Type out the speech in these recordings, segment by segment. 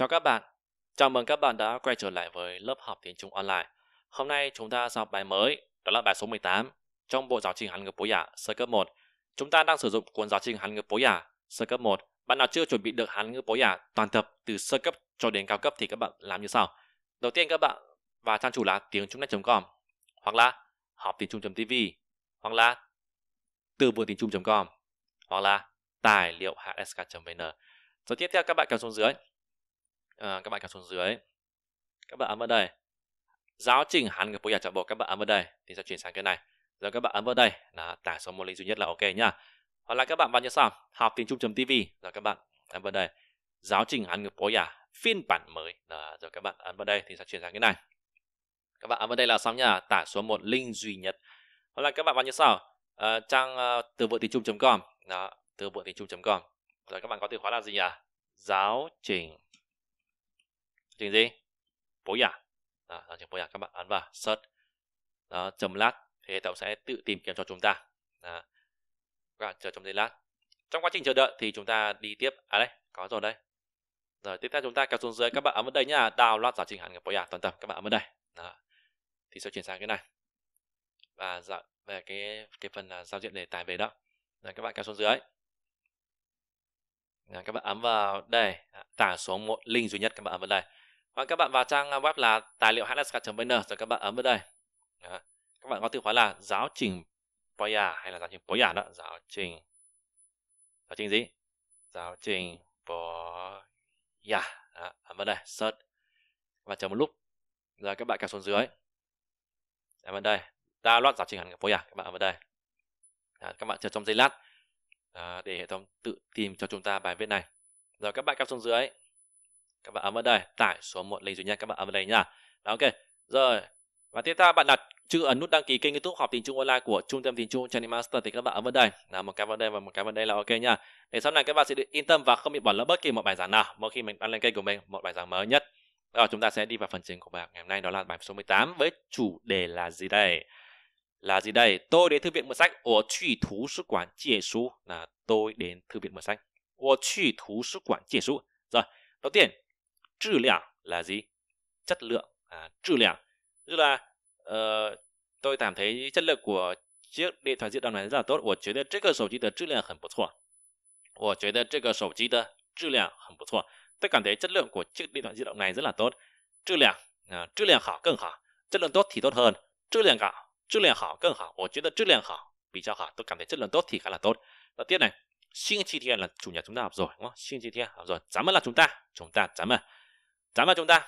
Chào các bạn, chào mừng các bạn đã quay trở lại với lớp học tiếng Trung online. Hôm nay chúng ta học bài mới, đó là bài số 18 trong bộ giáo trình Hán ngữ bố giả sơ cấp 1. Chúng ta đang sử dụng cuốn giáo trình Hán ngữ bố giả sơ cấp 1. Bạn nào chưa chuẩn bị được Hán ngữ bố giả toàn tập từ sơ cấp cho đến cao cấp thì các bạn làm như sau. Đầu tiên các bạn vào trang chủ là tiếng trung.net.com hoặc là học tiếng trung.tv hoặc là từ vựng tiếng trung.com hoặc là tài liệu hsk.vn. Rồi tiếp theo các bạn kéo xuống dưới à, các bạn kéo xuống dưới các bạn ấn vào đây giáo trình hắn cái bối giả chọn bộ các bạn ấn vào đây thì sẽ chuyển sang cái này rồi các bạn ấn vào đây là tải xuống một link duy nhất là ok nhá hoặc là các bạn vào như sau học tiếng trung tv rồi các bạn ấn vào đây giáo trình hắn cái bối giả phiên bản mới là rồi các bạn ấn vào đây thì sẽ chuyển sang cái này các bạn ấn vào đây là xong nhá tải xuống một link duy nhất hoặc là các bạn vào như sau uh, trang uh, từ vựng tiếng trung com đó từ vựng tiếng trung com rồi các bạn có từ khóa là gì nhỉ giáo trình trình gì bố giả đó, giáo trình bố giả các bạn ấn vào search đó, chấm lát thì hệ thống sẽ tự tìm kiếm cho chúng ta đó. các bạn chờ trong giây lát trong quá trình chờ đợi thì chúng ta đi tiếp à đây có rồi đây rồi tiếp theo chúng ta kéo xuống dưới các bạn ấn vào đây nhá loạt giáo trình hẳn của bố giả toàn tập các bạn ấn vào đây đó. thì sẽ chuyển sang cái này và dạ, về cái cái phần là giao diện để tải về đó rồi các bạn kéo xuống dưới các bạn ấn vào đây dạ, tải xuống một link duy nhất các bạn ấn vào đây hoặc vâng, các bạn vào trang web là tài liệu hsk.vn rồi các bạn ấn vào đây đó. các bạn có từ khóa là giáo trình poya hay là giáo trình poya đó giáo trình giáo trình gì giáo trình poya đó. ấn vào đây search và chờ một lúc rồi các bạn kéo xuống dưới ấn vào đây ta loạt giáo trình hẳn poya các bạn ấn vào đây đó. các bạn chờ trong giây lát đó. để hệ thống tự tìm cho chúng ta bài viết này rồi các bạn kéo xuống dưới các bạn ấn vào đây tải số một link duy nhất các bạn ấn vào đây nhá đó ok rồi và tiếp theo bạn đặt chữ ấn nút đăng ký kênh youtube học tiếng trung online của trung tâm tiếng trung channel master thì các bạn ấn vào đây là một cái vào đây và một cái vào đây là ok nha để sau này các bạn sẽ được yên tâm và không bị bỏ lỡ bất kỳ một bài giảng nào mỗi khi mình đăng lên kênh của mình một bài giảng mới nhất rồi chúng ta sẽ đi vào phần chính của bài ngày hôm nay đó là bài số 18 với chủ đề là gì đây là gì đây tôi đến thư viện mượn sách ở truy thú sứ quản chia số là tôi đến thư viện mượn sách ở truy thú sứ quản chia số rồi đầu tiên 质量 là gì chất lượng à, chất lượng tức là ờ, tôi cảm thấy chất lượng của chiếc điện thoại di động này rất là tốt. Tôi thấy cái cảm thấy chất lượng của chiếc điện thoại di động này rất là tốt. Chất lượng, à, chất lượng tốt thì tốt hơn. Chất lượng hảo, chất lượng hảo càng hảo. Tôi thấy chất lượng hảo bị 较好. Tôi thấy chất lượng tốt thì khá là tốt. Đầu tiên này, Xin Chi Thiên là chủ nhật chúng ta học rồi, Xin Chi Thiên học rồi. Dám là chúng ta, chúng ta dám Chúng là chúng ta.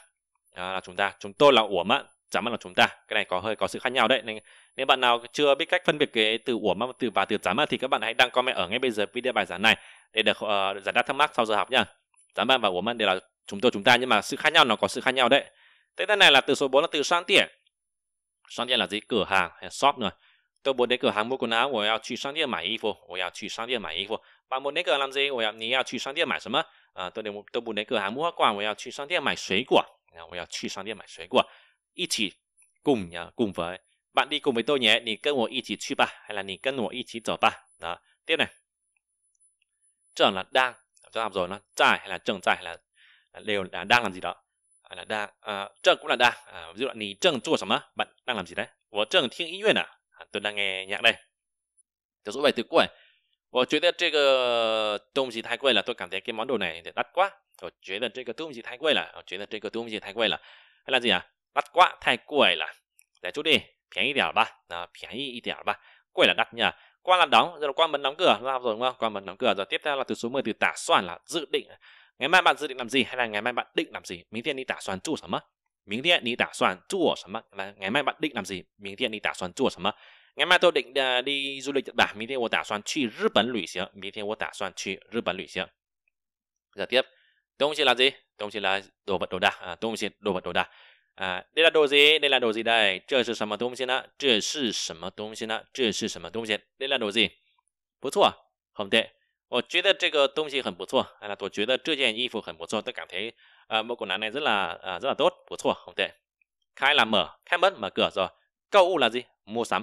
À, là chúng ta. Chúng tôi là ủa mận. Chúng là chúng ta. Cái này có hơi có sự khác nhau đấy. Nên, nếu bạn nào chưa biết cách phân biệt cái từ ủa mận từ và từ giám thì các bạn hãy đăng comment ở ngay bây giờ video bài giảng này để được uh, giải đáp thắc mắc sau giờ học nha. Giám bạn và ủa mận đều là chúng tôi chúng ta nhưng mà sự khác nhau nó có sự khác nhau đấy. Thế này là từ số 4 là từ sang tiền. Sang tiền là gì? Cửa hàng hay shop rồi. Tôi muốn đến cửa hàng mua quần áo, tôi muốn đi sang tiền mải y phục, tôi muốn đi sang tiền mải y phục. Bạn muốn đến cửa làm gì? Tôi muốn đi sang tiền mải 什么?啊、呃，都能都不能各行木花馆，我要去商店买水果，那我要去商店买水果，一起共呀共 với bạn đi cùng với tôi nhé, bạn cùng tôi đi đi ba, hay là bạn cùng tôi đi đi ba. Đó. Tiếp này. Trở là đang, chúng học rồi nó trải hay là trừng trải hay là đều là đang làm gì đó. Hay là đang à, trừng cũng là đang. À, ví dụ là bạn trừng 做什么? Bạn đang làm gì đấy? Tôi trừng 听音乐呢. Tôi đang nghe nhạc đây. Tôi dụ bài từ cuối. 我觉得这个东西太贵了，tôi ờ, cảm thấy cái món đồ này đắt quá. 我觉得这个东西太贵了，我觉得这个东西太贵了。hay là gì à? Đắt quá, 太贵了。Để chút đi, 便宜点吧，à, 便宜一点吧。贵 là đắt nha. Qua là đóng, rồi là qua 门 đóng cửa, ra rồi đúng không? Qua 门 đóng cửa rồi. Tiếp theo là từ số 10 từ tả soạn là dự định. Ngày mai bạn dự định làm gì hay là ngày mai bạn định làm gì? Mình thiên đi tả soạn chủ 什么? Mình thiên đi tả soạn chủ 什么? Ngày mai bạn định làm gì? Mình thiên đi tả soạn chủ 什么? ngày mai tôi định à, đi du lịch Nhật Bản, mình thiên tôi 打算去日本旅行，明天我打算去日本旅行。Giờ tiếp, Đông Xi là gì? Đông Xi là đồ vật đồ đạc. À, Đông Xi đồ vật đồ đạc. À, đây là đồ gì? Đây là đồ gì đây? Đây là 什么东西呢？这是什么东西呢？这是什么东西？đây là đồ gì? là 不错，很对。我觉得这个东西很不错。啊，我觉得这件衣服很不错。tôi cảm thấy à, mẫu quần áo này rất là à, rất là tốt, 不错，很对。开 là mở, khai mất mở cửa rồi. Câu là gì? Mua sắm.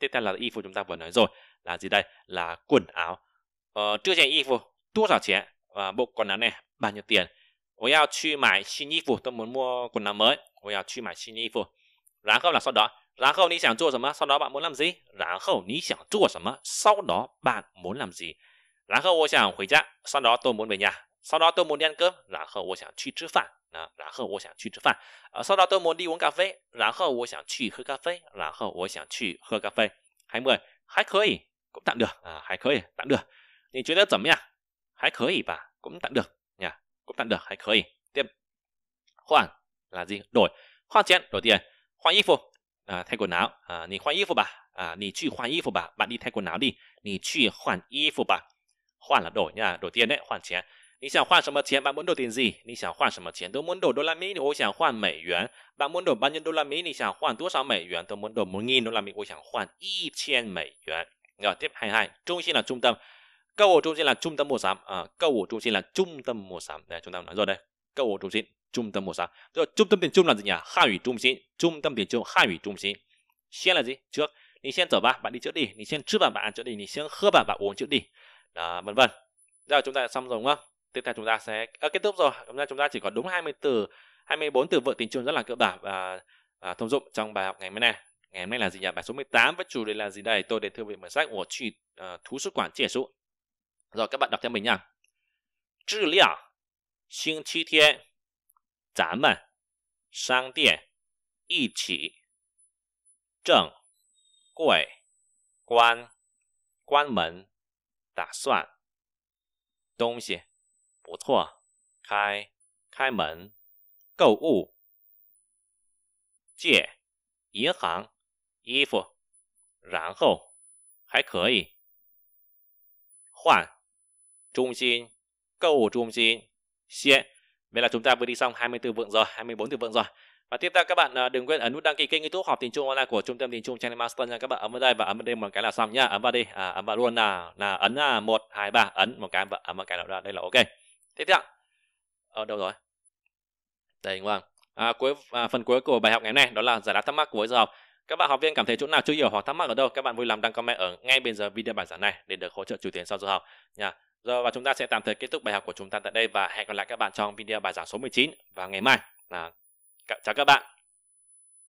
tiếp theo là y phục chúng ta vừa nói rồi là gì đây là quần áo ờ, trước trên y phục tua sao chế và bộ quần áo này bao nhiêu tiền tôi yêu truy mãi xin y phục tôi muốn mua quần áo mới tôi yêu truy mãi xin y phục ráng không là sau đó ráng không đi sẵn chua rồi sau đó bạn muốn làm gì ráng không đi sẵn chua rồi sau đó bạn muốn làm gì ráng không tôi sẵn hồi sau đó tôi muốn về nhà s a t u r d 哥，然后我想去吃饭啊，然后我想去吃饭。啊，s a t u r d a y m o r n i 喝咖啡，然后我想去喝咖啡，然后我想去喝咖啡。还可还可以，也赚得啊，还可以赚得。你觉得怎么样？还可以吧，也赚得，呀，也赚得还可以。对，换，垃圾，对，换钱，换钱。换衣服，啊，太过难啊，你换衣服吧。啊，你去换衣服吧。你去换衣服吧。换了，换呀，换钱呢，换钱。你想换什么钱？bạn muốn đổi tiền gì？你想换什么钱？tôi muốn đổi đô la Mỹ. 我想换美元。bạn muốn đổi bao nhiêu đô la Mỹ？你想换多少美元？tôi muốn đổi một nghìn đô la Mỹ. 我想换一千美元。rồi tiếp 22 trung 心 là trung tâm câu ở trung 心 là trung tâm mua sắm à, câu ở trung 心 là trung tâm mua sắm này chúng ta nói rồi đây câu ở trung 心 trung tâm mua sắm rồi trung tâm tiền trung là gì nhỉ hai ủy trung 心 trung tâm tiền trung hai ủy trung 心先 là gì trước đi xem trở ba bạn đi trước đi đi xem trước bạn bạn ăn trước đi đi xem hơ bạn bạn uống trước đi đó vân vân rồi chúng ta xong rồi đúng không tiếp theo chúng ta sẽ à, kết thúc rồi hôm nay chúng ta chỉ còn đúng 20 từ 24 từ vựng tình trường rất là cơ bản và à, thông dụng trong bài học ngày hôm nay ngày hôm nay là gì nhỉ bài số 18 với chủ đề là gì đây tôi đến thư viện mở sách của truy uh, thú xuất quản chỉ số rồi các bạn đọc theo mình nhá trị liệu xin chi thiên giám mần sang điện y chỉ trần quẩy quan quan mẫn tả soạn 东西不错，开开门，购物，借，银行，衣服，然后还可以换中心购物中心先 Vậy là chúng ta vừa đi xong 24 vựng rồi, 24 từ vựng rồi. Và tiếp theo các bạn à, đừng quên ấn nút đăng ký kênh YouTube học tiếng Trung online của Trung tâm tiếng Trung Channel Master nha các bạn. Ấn vào đây và ấn vào đây một cái là xong nhá. Ấn vào đi, à, ấn vào luôn nào. Là ấn 1 2 3 ấn một cái và ấn một cái là ra. Đây là ok tiếp theo ở ờ, đâu rồi đây đúng không à, cuối à, phần cuối của bài học ngày hôm nay đó là giải đáp thắc mắc của giờ học các bạn học viên cảm thấy chỗ nào chưa hiểu hoặc thắc mắc ở đâu các bạn vui lòng đăng comment ở ngay bây giờ video bài giảng này để được hỗ trợ chủ tiền sau giờ học nha rồi và chúng ta sẽ tạm thời kết thúc bài học của chúng ta tại đây và hẹn gặp lại các bạn trong video bài giảng số 19 vào ngày mai là chào các bạn